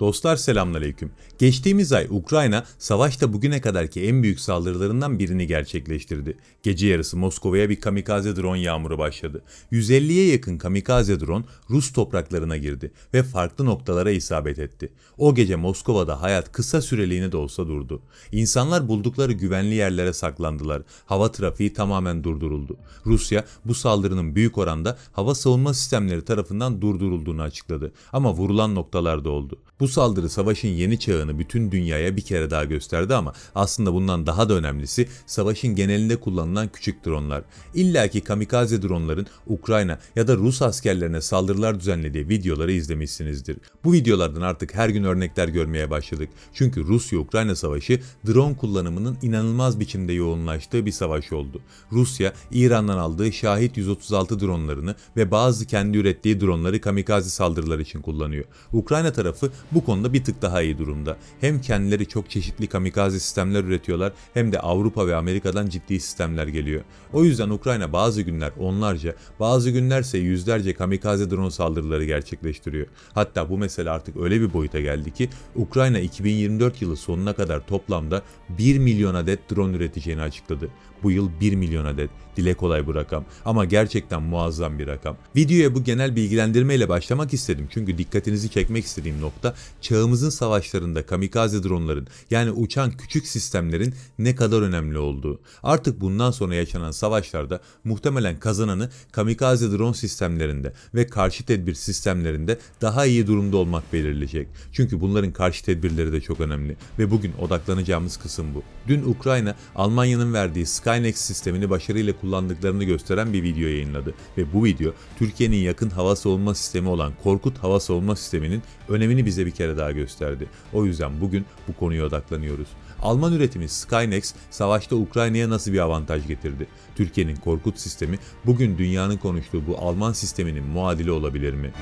Dostlar selamünaleyküm. Geçtiğimiz ay Ukrayna savaşta bugüne kadarki en büyük saldırılarından birini gerçekleştirdi. Gece yarısı Moskova'ya bir kamikaze drone yağmuru başladı. 150'ye yakın kamikaze drone Rus topraklarına girdi ve farklı noktalara isabet etti. O gece Moskova'da hayat kısa süreliğine de olsa durdu. İnsanlar buldukları güvenli yerlere saklandılar. Hava trafiği tamamen durduruldu. Rusya bu saldırının büyük oranda hava savunma sistemleri tarafından durdurulduğunu açıkladı ama vurulan noktalarda oldu. Bu saldırı savaşın yeni çağını bütün dünyaya bir kere daha gösterdi ama aslında bundan daha da önemlisi savaşın genelinde kullanılan küçük dronlar. İlla ki kamikaze dronların Ukrayna ya da Rus askerlerine saldırılar düzenlediği videoları izlemişsinizdir. Bu videolardan artık her gün örnekler görmeye başladık. Çünkü Rusya-Ukrayna savaşı drone kullanımının inanılmaz biçimde yoğunlaştığı bir savaş oldu. Rusya, İran'dan aldığı Şahit 136 dronlarını ve bazı kendi ürettiği dronları kamikaze saldırılar için kullanıyor. Ukrayna tarafı bu bu konuda bir tık daha iyi durumda. Hem kendileri çok çeşitli kamikaze sistemler üretiyorlar hem de Avrupa ve Amerika'dan ciddi sistemler geliyor. O yüzden Ukrayna bazı günler onlarca, bazı günlerse yüzlerce kamikaze drone saldırıları gerçekleştiriyor. Hatta bu mesele artık öyle bir boyuta geldi ki Ukrayna 2024 yılı sonuna kadar toplamda 1 milyon adet drone üreteceğini açıkladı. Bu yıl 1 milyon adet. Dile kolay bu rakam ama gerçekten muazzam bir rakam. Videoya bu genel bilgilendirmeyle başlamak istedim çünkü dikkatinizi çekmek istediğim nokta çağımızın savaşlarında kamikaze dronların yani uçan küçük sistemlerin ne kadar önemli olduğu. Artık bundan sonra yaşanan savaşlarda muhtemelen kazananı kamikaze drone sistemlerinde ve karşı tedbir sistemlerinde daha iyi durumda olmak belirleyecek. Çünkü bunların karşı tedbirleri de çok önemli ve bugün odaklanacağımız kısım bu. Dün Ukrayna Almanya'nın verdiği Sky Skynex sistemini başarıyla kullandıklarını gösteren bir video yayınladı ve bu video Türkiye'nin yakın hava savunma sistemi olan Korkut hava savunma sisteminin önemini bize bir kere daha gösterdi. O yüzden bugün bu konuya odaklanıyoruz. Alman üretimi Skynex savaşta Ukrayna'ya nasıl bir avantaj getirdi? Türkiye'nin Korkut sistemi bugün dünyanın konuştuğu bu Alman sisteminin muadili olabilir mi?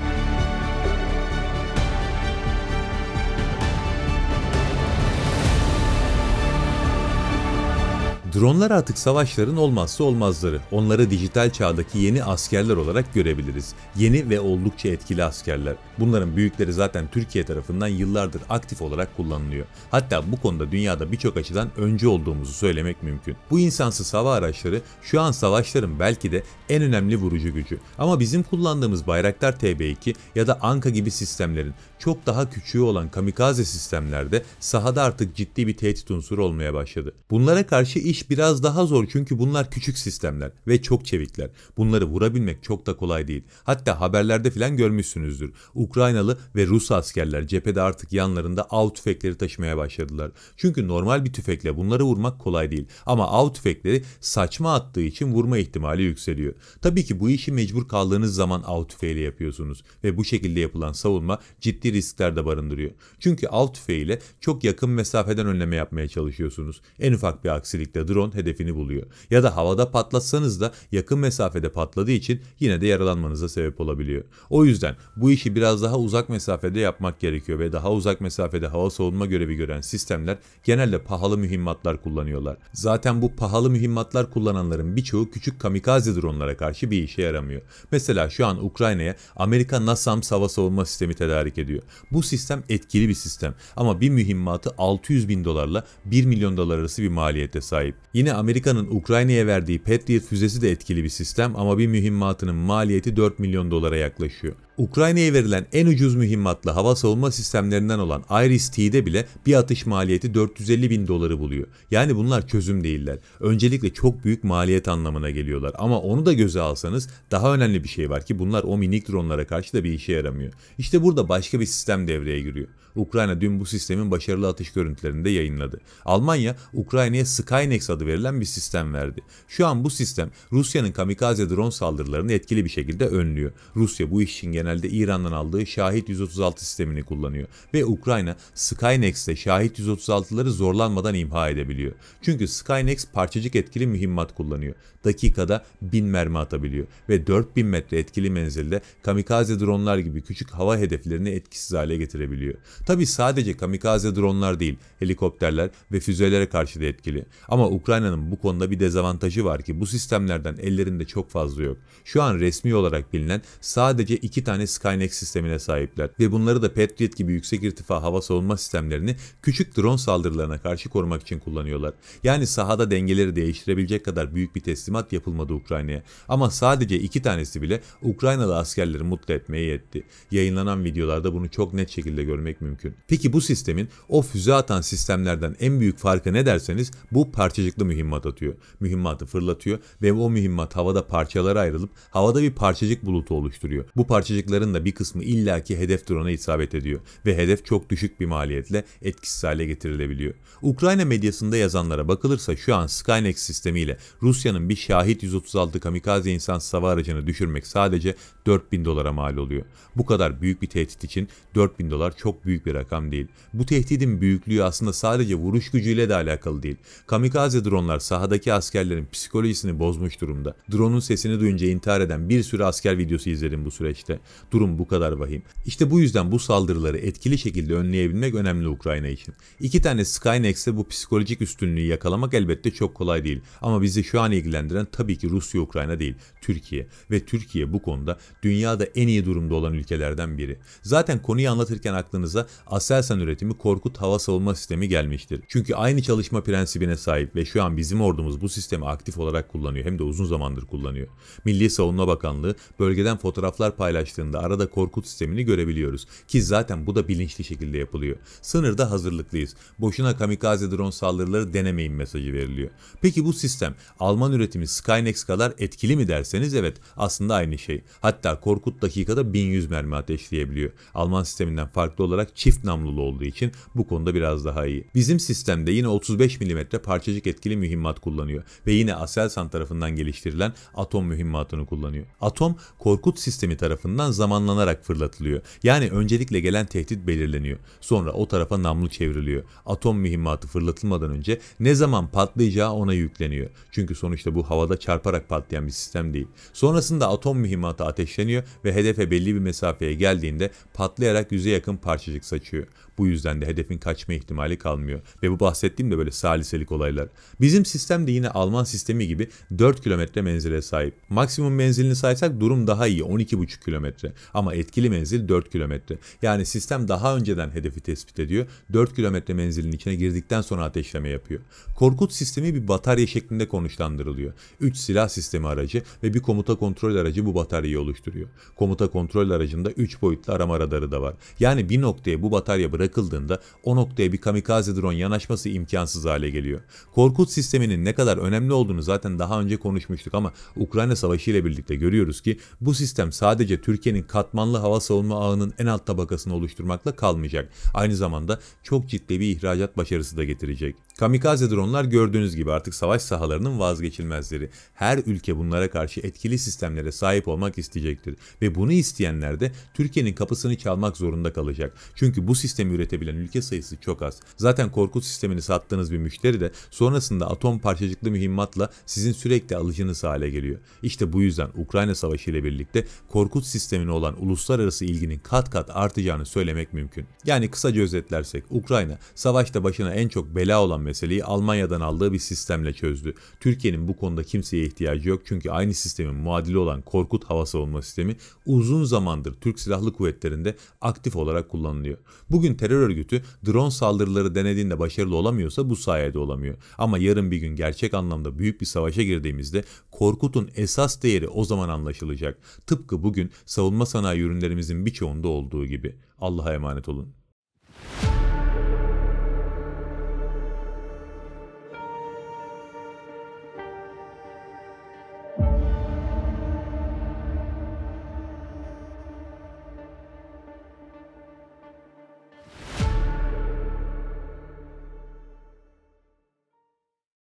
Dronlar artık savaşların olmazsa olmazları. Onları dijital çağdaki yeni askerler olarak görebiliriz. Yeni ve oldukça etkili askerler. Bunların büyükleri zaten Türkiye tarafından yıllardır aktif olarak kullanılıyor. Hatta bu konuda dünyada birçok açıdan önce olduğumuzu söylemek mümkün. Bu insansız hava araçları şu an savaşların belki de en önemli vurucu gücü. Ama bizim kullandığımız Bayraktar TB2 ya da Anka gibi sistemlerin çok daha küçüğü olan kamikaze sistemlerde sahada artık ciddi bir tehdit unsuru olmaya başladı. Bunlara karşı iş iş biraz daha zor çünkü bunlar küçük sistemler ve çok çevikler. Bunları vurabilmek çok da kolay değil. Hatta haberlerde filan görmüşsünüzdür. Ukraynalı ve Rus askerler cephede artık yanlarında av tüfekleri taşımaya başladılar. Çünkü normal bir tüfekle bunları vurmak kolay değil. Ama av tüfekleri saçma attığı için vurma ihtimali yükseliyor. Tabii ki bu işi mecbur kaldığınız zaman av tüfeğiyle yapıyorsunuz ve bu şekilde yapılan savunma ciddi riskler de barındırıyor. Çünkü av tüfeğiyle çok yakın mesafeden önleme yapmaya çalışıyorsunuz. En ufak bir aksilikte drone hedefini buluyor. Ya da havada patlatsanız da yakın mesafede patladığı için yine de yaralanmanıza sebep olabiliyor. O yüzden bu işi biraz daha uzak mesafede yapmak gerekiyor ve daha uzak mesafede hava savunma görevi gören sistemler genelde pahalı mühimmatlar kullanıyorlar. Zaten bu pahalı mühimmatlar kullananların birçoğu küçük kamikaze dronlara karşı bir işe yaramıyor. Mesela şu an Ukrayna'ya Amerika NASAMS hava savunma sistemi tedarik ediyor. Bu sistem etkili bir sistem ama bir mühimmatı 600 bin dolarla 1 milyon dolar arası bir maliyete sahip. Yine Amerika'nın Ukrayna'ya verdiği Patriot füzesi de etkili bir sistem ama bir mühimmatının maliyeti 4 milyon dolara yaklaşıyor. Ukrayna'ya verilen en ucuz mühimmatlı hava savunma sistemlerinden olan Iris-T'de bile bir atış maliyeti 450 bin doları buluyor. Yani bunlar çözüm değiller. Öncelikle çok büyük maliyet anlamına geliyorlar. Ama onu da göze alsanız daha önemli bir şey var ki bunlar o minik dronlara karşı da bir işe yaramıyor. İşte burada başka bir sistem devreye giriyor. Ukrayna dün bu sistemin başarılı atış görüntülerini de yayınladı. Almanya Ukrayna'ya Skynex adı verilen bir sistem verdi. Şu an bu sistem Rusya'nın kamikaze drone saldırılarını etkili bir şekilde önlüyor. Rusya bu işin genel genelde İran'dan aldığı Şahit 136 sistemini kullanıyor ve Ukrayna Skynex'te Şahit 136'ları zorlanmadan imha edebiliyor. Çünkü Skynex parçacık etkili mühimmat kullanıyor. Dakikada 1000 mermi atabiliyor ve 4000 metre etkili menzilde kamikaze dronlar gibi küçük hava hedeflerini etkisiz hale getirebiliyor. Tabi sadece kamikaze dronlar değil, helikopterler ve füzelere karşı da etkili. Ama Ukrayna'nın bu konuda bir dezavantajı var ki bu sistemlerden ellerinde çok fazla yok. Şu an resmi olarak bilinen sadece iki tane tane Skynex sistemine sahipler ve bunları da Patriot gibi yüksek irtifa hava savunma sistemlerini küçük drone saldırılarına karşı korumak için kullanıyorlar. Yani sahada dengeleri değiştirebilecek kadar büyük bir teslimat yapılmadı Ukrayna'ya ama sadece iki tanesi bile Ukraynalı askerleri mutlu etmeye yetti. Yayınlanan videolarda bunu çok net şekilde görmek mümkün. Peki bu sistemin o füze atan sistemlerden en büyük farkı ne derseniz bu parçacıklı mühimmat atıyor. Mühimmatı fırlatıyor ve o mühimmat havada parçalara ayrılıp havada bir parçacık bulutu oluşturuyor. Bu parçacık atacakların da bir kısmı illaki hedef drone'a isabet ediyor ve hedef çok düşük bir maliyetle etkisiz hale getirilebiliyor. Ukrayna medyasında yazanlara bakılırsa şu an Skynex sistemiyle Rusya'nın bir Şahit 136 kamikaze insansız hava aracını düşürmek sadece 4000 dolara mal oluyor. Bu kadar büyük bir tehdit için 4000 dolar çok büyük bir rakam değil. Bu tehdidin büyüklüğü aslında sadece vuruş gücüyle de alakalı değil. Kamikaze dronlar sahadaki askerlerin psikolojisini bozmuş durumda. Drone'un sesini duyunca intihar eden bir sürü asker videosu izledim bu süreçte. Durum bu kadar vahim. İşte bu yüzden bu saldırıları etkili şekilde önleyebilmek önemli Ukrayna için. İki tane Skynex'e bu psikolojik üstünlüğü yakalamak elbette çok kolay değil. Ama bizi şu an ilgilendiren tabii ki Rusya-Ukrayna değil, Türkiye. Ve Türkiye bu konuda dünyada en iyi durumda olan ülkelerden biri. Zaten konuyu anlatırken aklınıza Aselsan üretimi Korkut hava savunma sistemi gelmiştir. Çünkü aynı çalışma prensibine sahip ve şu an bizim ordumuz bu sistemi aktif olarak kullanıyor hem de uzun zamandır kullanıyor. Milli Savunma Bakanlığı bölgeden fotoğraflar paylaştı yaptığında arada korkut sistemini görebiliyoruz. Ki zaten bu da bilinçli şekilde yapılıyor. Sınırda hazırlıklıyız. Boşuna kamikaze drone saldırıları denemeyin mesajı veriliyor. Peki bu sistem Alman üretimi Skynex kadar etkili mi derseniz evet aslında aynı şey. Hatta Korkut dakikada 1100 mermi ateşleyebiliyor. Alman sisteminden farklı olarak çift namlulu olduğu için bu konuda biraz daha iyi. Bizim sistemde yine 35 mm parçacık etkili mühimmat kullanıyor ve yine Aselsan tarafından geliştirilen atom mühimmatını kullanıyor. Atom Korkut sistemi tarafından tarafından zamanlanarak fırlatılıyor. Yani öncelikle gelen tehdit belirleniyor. Sonra o tarafa namlu çevriliyor. Atom mühimmatı fırlatılmadan önce ne zaman patlayacağı ona yükleniyor. Çünkü sonuçta bu havada çarparak patlayan bir sistem değil. Sonrasında atom mühimmatı ateşleniyor ve hedefe belli bir mesafeye geldiğinde patlayarak yüze yakın parçacık saçıyor. Bu yüzden de hedefin kaçma ihtimali kalmıyor. Ve bu bahsettiğim de böyle saliselik olaylar. Bizim sistem de yine Alman sistemi gibi 4 kilometre menzile sahip. Maksimum menzilini saysak durum daha iyi 12,5 kilometre. Ama etkili menzil 4 kilometre. Yani sistem daha önceden hedefi tespit ediyor. 4 kilometre menzilin içine girdikten sonra ateşleme yapıyor. Korkut sistemi bir batarya şeklinde konuşlandırılıyor. 3 silah sistemi aracı ve bir komuta kontrol aracı bu bataryayı oluşturuyor. Komuta kontrol aracında 3 boyutlu arama radarı da var. Yani bir noktaya bu batarya bırak bırakıldığında o noktaya bir kamikaze drone yanaşması imkansız hale geliyor. Korkut sisteminin ne kadar önemli olduğunu zaten daha önce konuşmuştuk ama Ukrayna Savaşı ile birlikte görüyoruz ki bu sistem sadece Türkiye'nin katmanlı hava savunma ağının en alt tabakasını oluşturmakla kalmayacak. Aynı zamanda çok ciddi bir ihracat başarısı da getirecek. Kamikaze dronlar gördüğünüz gibi artık savaş sahalarının vazgeçilmezleri. Her ülke bunlara karşı etkili sistemlere sahip olmak isteyecektir. Ve bunu isteyenler de Türkiye'nin kapısını çalmak zorunda kalacak. Çünkü bu sistemi üretebilen ülke sayısı çok az. Zaten korkut sistemini sattığınız bir müşteri de sonrasında atom parçacıklı mühimmatla sizin sürekli alıcınız hale geliyor. İşte bu yüzden Ukrayna Savaşı ile birlikte korkut sistemine olan uluslararası ilginin kat kat artacağını söylemek mümkün. Yani kısaca özetlersek Ukrayna savaşta başına en çok bela olan meseleyi Almanya'dan aldığı bir sistemle çözdü. Türkiye'nin bu konuda kimseye ihtiyacı yok çünkü aynı sistemin muadili olan Korkut Hava Savunma Sistemi uzun zamandır Türk Silahlı Kuvvetleri'nde aktif olarak kullanılıyor. Bugün terör örgütü drone saldırıları denediğinde başarılı olamıyorsa bu sayede olamıyor. Ama yarın bir gün gerçek anlamda büyük bir savaşa girdiğimizde Korkut'un esas değeri o zaman anlaşılacak. Tıpkı bugün savunma sanayi ürünlerimizin birçoğunda olduğu gibi. Allah'a emanet olun.